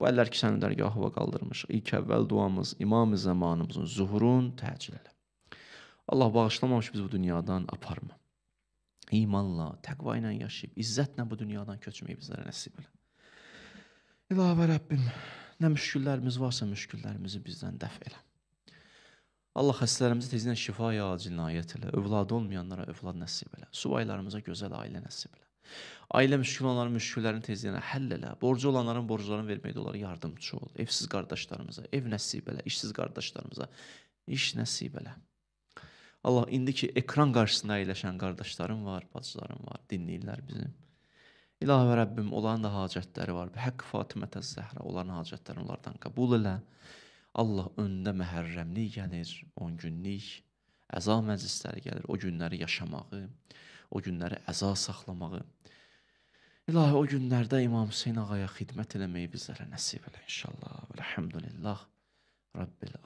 Bu əllər kisəni dərgahıva qaldırmışıq. İlk əvvəl duamız imam-ı zamanımızın zuhurun təcil elə. Allah bağışlamamış biz bu dünyadan aparma. İmanla, təqva ilə yaşayıb, izzətlə bu dünyadan köçməyi bizlərə nəsib elə. İlavə Rəbbim, nə müşküllərimiz varsa müşküllərimizi bizdən dəf elə. Allah xəstələrimizi tezdən şifa ya acil inayət elə. Övladı olmayanlara övlad nəsib elə. Subaylarımıza gözəl ailə nəsib elə. Ailə müşkülü olanların müşküllərini tezləyənə həll elə. Borcu olanların borclarını verməkdə onlara yardımçı ol. Evsiz qardaşlarımıza, ev nəsib elə, işsiz qardaşlarımıza iş nəsib elə. Allah indiki ekran qarşısında əyləşən qardaşlarım var, bacılarım var, dinləyirlər bizi. İlahi və Rəbbim, onların da hacətləri var. Həqq Fatimətə Zəhra, onların hacətlərini onlardan qəbul elə. Allah öndə məhərrəmlik gəlir, 10 günlük əza məclisləri gəlir, o günləri yaşamağı, o günləri əza saxlamağı İlahi o günlərdə İmam Hüseyn ağaya xidmət eləməyi bizlərə nəsib elə inşallah. Velhamdülillah. Rabbil